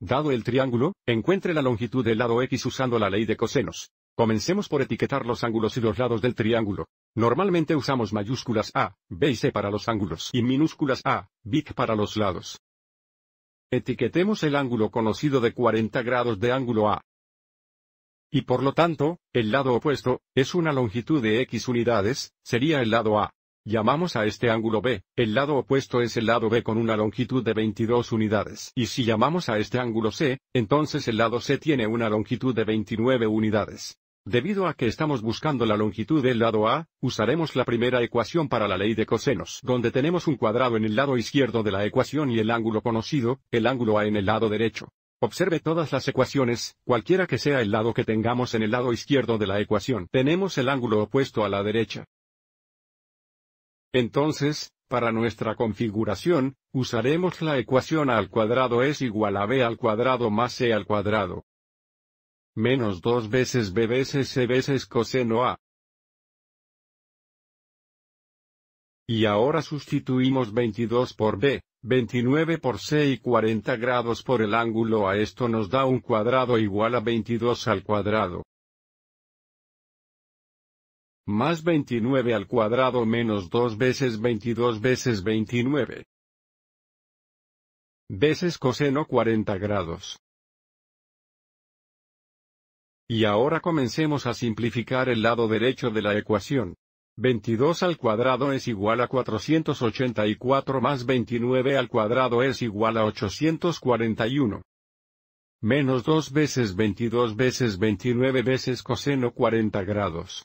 Dado el triángulo, encuentre la longitud del lado X usando la ley de cosenos. Comencemos por etiquetar los ángulos y los lados del triángulo. Normalmente usamos mayúsculas A, B y C para los ángulos y minúsculas A, B para los lados. Etiquetemos el ángulo conocido de 40 grados de ángulo A. Y por lo tanto, el lado opuesto, es una longitud de X unidades, sería el lado A. Llamamos a este ángulo B, el lado opuesto es el lado B con una longitud de 22 unidades. Y si llamamos a este ángulo C, entonces el lado C tiene una longitud de 29 unidades. Debido a que estamos buscando la longitud del lado A, usaremos la primera ecuación para la ley de cosenos, donde tenemos un cuadrado en el lado izquierdo de la ecuación y el ángulo conocido, el ángulo A en el lado derecho. Observe todas las ecuaciones, cualquiera que sea el lado que tengamos en el lado izquierdo de la ecuación, tenemos el ángulo opuesto a la derecha. Entonces, para nuestra configuración, usaremos la ecuación a al cuadrado es igual a b al cuadrado más c al cuadrado. Menos 2 veces b veces c veces coseno a. Y ahora sustituimos 22 por b, 29 por c y 40 grados por el ángulo a esto nos da un cuadrado igual a 22 al cuadrado. Más 29 al cuadrado menos 2 veces 22 veces 29. Veces coseno 40 grados. Y ahora comencemos a simplificar el lado derecho de la ecuación. 22 al cuadrado es igual a 484 más 29 al cuadrado es igual a 841. Menos 2 veces 22 veces 29 veces coseno 40 grados.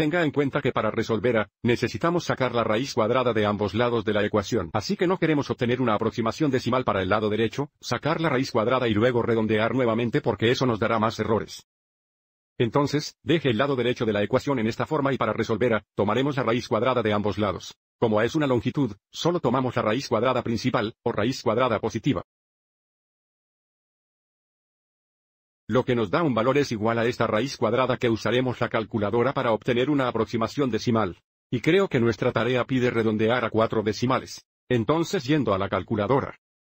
Tenga en cuenta que para resolver A, necesitamos sacar la raíz cuadrada de ambos lados de la ecuación. Así que no queremos obtener una aproximación decimal para el lado derecho, sacar la raíz cuadrada y luego redondear nuevamente porque eso nos dará más errores. Entonces, deje el lado derecho de la ecuación en esta forma y para resolver A, tomaremos la raíz cuadrada de ambos lados. Como A es una longitud, solo tomamos la raíz cuadrada principal, o raíz cuadrada positiva. Lo que nos da un valor es igual a esta raíz cuadrada que usaremos la calculadora para obtener una aproximación decimal. Y creo que nuestra tarea pide redondear a cuatro decimales. Entonces yendo a la calculadora.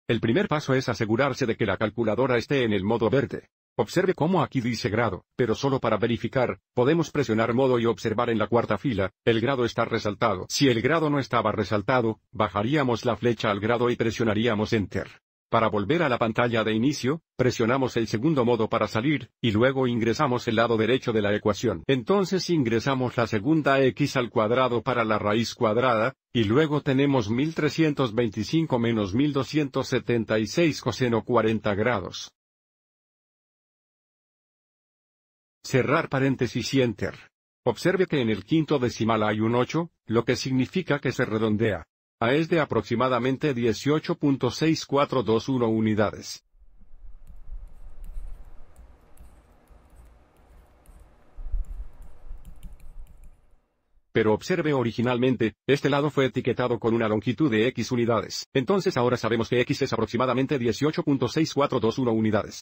El primer paso es asegurarse de que la calculadora esté en el modo verde. Observe cómo aquí dice grado, pero solo para verificar, podemos presionar modo y observar en la cuarta fila, el grado está resaltado. Si el grado no estaba resaltado, bajaríamos la flecha al grado y presionaríamos Enter. Para volver a la pantalla de inicio, presionamos el segundo modo para salir, y luego ingresamos el lado derecho de la ecuación. Entonces ingresamos la segunda x al cuadrado para la raíz cuadrada, y luego tenemos 1325 menos 1276 coseno 40 grados. Cerrar paréntesis y enter. Observe que en el quinto decimal hay un 8, lo que significa que se redondea. A es de aproximadamente 18.6421 unidades. Pero observe originalmente, este lado fue etiquetado con una longitud de X unidades. Entonces ahora sabemos que X es aproximadamente 18.6421 unidades.